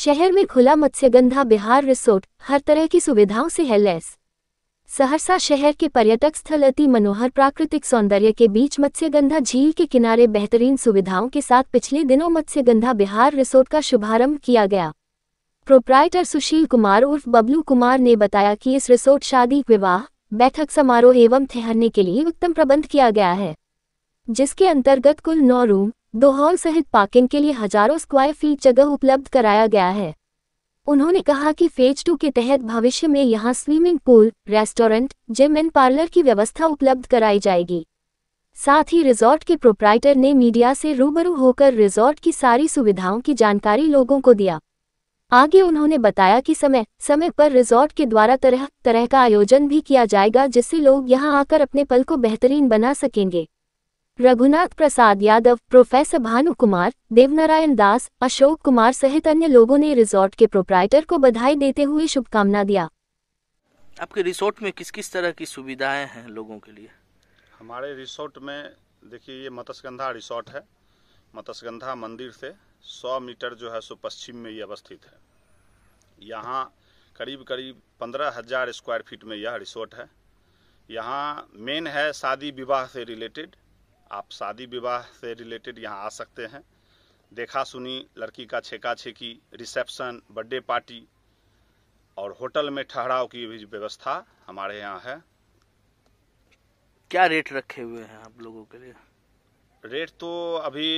शहर में खुला मत्स्यगंधा बिहार रिसोर्ट हर तरह की सुविधाओं से है लैस सहरसा शहर के पर्यटक स्थल अति मनोहर प्राकृतिक सौंदर्य के बीच मत्स्यगंधा झील के किनारे बेहतरीन सुविधाओं के साथ पिछले दिनों मत्स्यगंधा बिहार रिसोर्ट का शुभारंभ किया गया प्रोप्राइटर सुशील कुमार उर्फ बबलू कुमार ने बताया कि इस रिसोर्ट शादी विवाह बैठक समारोह एवं ठहरने के लिए उत्तम प्रबंध किया गया है जिसके अंतर्गत कुल नौ रूम दो हॉल सहित पार्किंग के लिए हजारों स्क्वायर फीट जगह उपलब्ध कराया गया है उन्होंने कहा कि फेज टू के तहत भविष्य में यहां swimming pool restaurant gym and parlour की व्यवस्था उपलब्ध कराई जाएगी साथ ही रिजॉर्ट के प्रोप्राइटर ने मीडिया से रूबरू होकर रिजॉर्ट की सारी सुविधाओं की जानकारी लोगों को दिया आगे उन्होंने बताया कि समय समय पर रिजॉर्ट के द्वारा तरह तरह का आयोजन भी किया जाएगा जिससे लोग यहां आकर अपने पल को बेहतरीन बना सकेंगे रघुनाथ प्रसाद यादव प्रोफेसर भानु कुमार देवनारायण दास अशोक कुमार सहित अन्य लोगों ने रिजॉर्ट के प्रोप्राइटर को बधाई देते हुए शुभकामना दिया आपके रिसोर्ट में किस किस तरह की सुविधाएं हैं लोगों के लिए हमारे रिसोर्ट में देखिए ये मत्स्यगंधा रिसोर्ट है मत्स्यगंधा मंदिर से 100 मीटर जो है सो पश्चिम में ये अवस्थित है यहाँ करीब करीब पंद्रह हजार स्क्वायर फीट में यह रिसोर्ट है यहाँ मेन है शादी विवाह से रिलेटेड आप शादी विवाह से रिलेटेड यहाँ आ सकते हैं देखा सुनी लड़की का छेका छेकी रिसेप्शन बर्थडे पार्टी और होटल में ठहराव की भी व्यवस्था हमारे यहाँ है क्या रेट रखे हुए हैं आप लोगों के लिए रेट तो अभी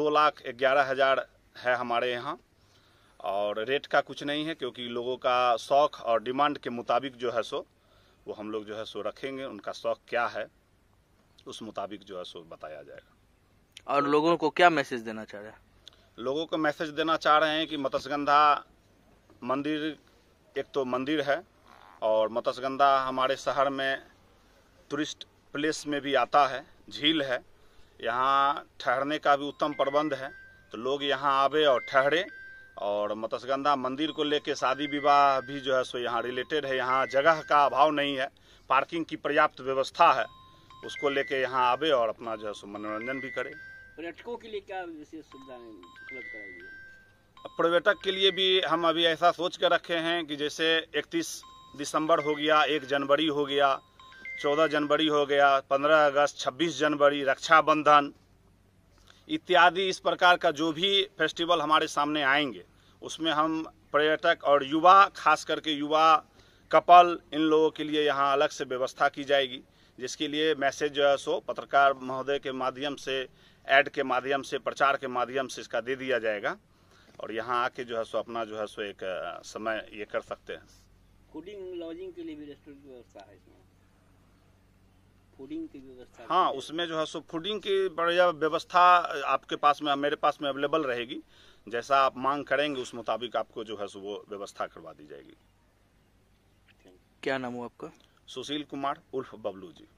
दो लाख ग्यारह हजार है हमारे यहाँ और रेट का कुछ नहीं है क्योंकि लोगों का शौक़ और डिमांड के मुताबिक जो है सो वो हम लोग जो है सो रखेंगे उनका शौक़ क्या है उस मुताबिक जो है सो बताया जाएगा और लोगों को क्या मैसेज देना चाह रहे हैं लोगों को मैसेज देना चाह रहे हैं कि मत्स्यगंधा मंदिर एक तो मंदिर है और मत्स्यगंधा हमारे शहर में टूरिस्ट प्लेस में भी आता है झील है यहाँ ठहरने का भी उत्तम प्रबंध है तो लोग यहाँ आवे और ठहरे और मत्स्यगंधा मंदिर को लेके शादी विवाह भी जो है सो यहाँ रिलेटेड है यहाँ जगह का अभाव नहीं है पार्किंग की पर्याप्त व्यवस्था है उसको लेके यहाँ आवे और अपना जो है मनोरंजन भी करे पर्यटकों के लिए क्या विशेष सुविधाएं उपलब्ध कराई पर्यटक के लिए भी हम अभी ऐसा सोच कर रखे हैं कि जैसे इकतीस दिसंबर हो गया एक जनवरी हो गया चौदह जनवरी हो गया पंद्रह अगस्त छब्बीस जनवरी रक्षाबंधन इत्यादि इस प्रकार का जो भी फेस्टिवल हमारे सामने आएंगे उसमें हम पर्यटक और युवा खास करके युवा कपल इन लोगों के लिए यहाँ अलग से व्यवस्था की जाएगी जिसके लिए मैसेज जो है सो पत्रकार महोदय के माध्यम से एड के माध्यम से प्रचार के माध्यम से इसका दे दिया जाएगा और यहाँ आके जो है सो अपना जो है सो एक समय ये कर सकते हैं फूडिंग लॉजिंग के लिए भी रेस्टोरेंट की व्यवस्था है इसमें फूडिंग की व्यवस्था हाँ उसमें जो है सो फूडिंग की बढ़िया व्यवस्था आपके पास में मेरे पास में अवेलेबल रहेगी जैसा आप मांग करेंगे उस मुताबिक आपको जो है सो वो व्यवस्था करवा दी जाएगी क्या नाम हुआ आपका सुशील कुमार उर्फ बबलू जी